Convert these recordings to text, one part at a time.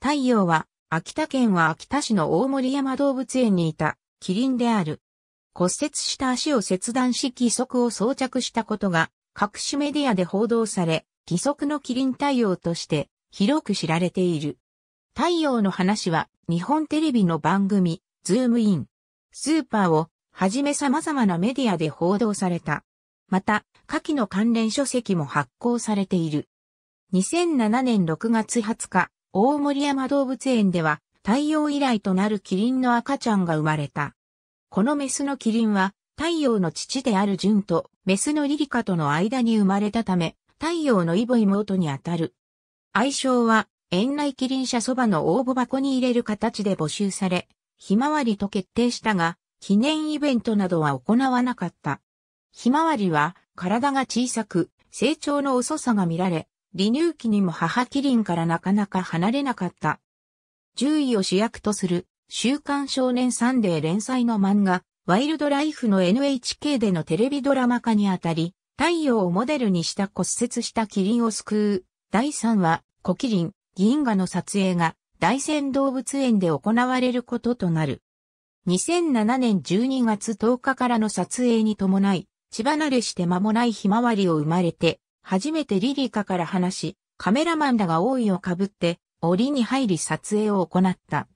太陽は、秋田県は秋田市の大森山動物園にいた、キリンである。骨折した足を切断し義足を装着したことが、各種メディアで報道され、義足のキリン太陽として、広く知られている。太陽の話は、日本テレビの番組、ズームイン、スーパーを、はじめ様々なメディアで報道された。また、下記の関連書籍も発行されている。2007年6月20日、大森山動物園では、太陽以来となるキリンの赤ちゃんが生まれた。このメスのキリンは、太陽の父である純と、メスのリリカとの間に生まれたため、太陽のイボ妹にあたる。愛称は、園内キリン社そばの応募箱に入れる形で募集され、ひまわりと決定したが、記念イベントなどは行わなかった。ひまわりは、体が小さく、成長の遅さが見られ、離乳期にも母キリンからなかなか離れなかった。獣医を主役とする、週刊少年サンデー連載の漫画、ワイルドライフの NHK でのテレビドラマ化にあたり、太陽をモデルにした骨折したキリンを救う、第3話、コキリン、銀河の撮影が、大仙動物園で行われることとなる。2007年12月10日からの撮影に伴い、血離れして間もないひまわりを生まれて、初めてリリカから話し、カメラマンらが多いをかぶって、檻に入り撮影を行った。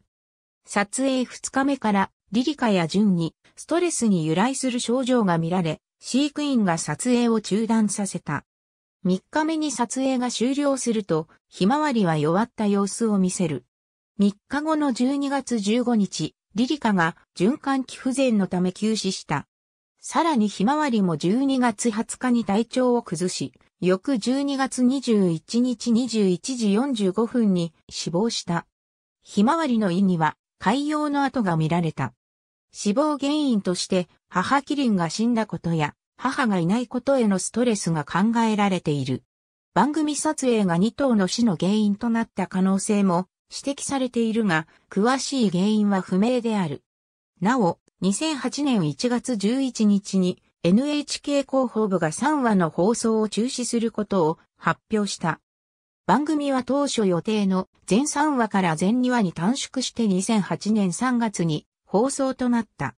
撮影2日目から、リリカやジュンに、ストレスに由来する症状が見られ、飼育員が撮影を中断させた。3日目に撮影が終了すると、ひまわりは弱った様子を見せる。3日後の12月15日、リリカが循環器不全のため休止した。さらにひまわりも12月20日に体調を崩し、翌12月21日21時45分に死亡した。ひまわりの胃には海洋の跡が見られた。死亡原因として母キリンが死んだことや母がいないことへのストレスが考えられている。番組撮影が2頭の死の原因となった可能性も指摘されているが、詳しい原因は不明である。なお、2008年1月11日に NHK 広報部が3話の放送を中止することを発表した。番組は当初予定の全3話から全2話に短縮して2008年3月に放送となった。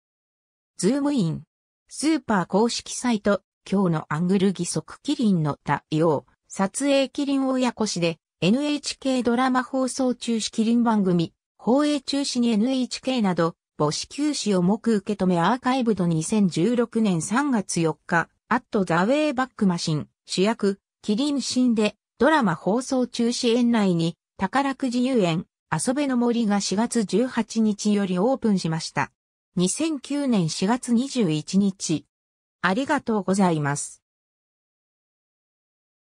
ズームイン。スーパー公式サイト、今日のアングル義足キリンの多様撮影キリン親子しで NHK ドラマ放送中止キリン番組、放映中止に NHK など母子休止を目受け止めアーカイブド2016年3月4日、アットザウェイバックマシン、主役、キリンシンで、ドラマ放送中止園内に、宝くじ遊園、遊べの森が4月18日よりオープンしました。2009年4月21日。ありがとうございます。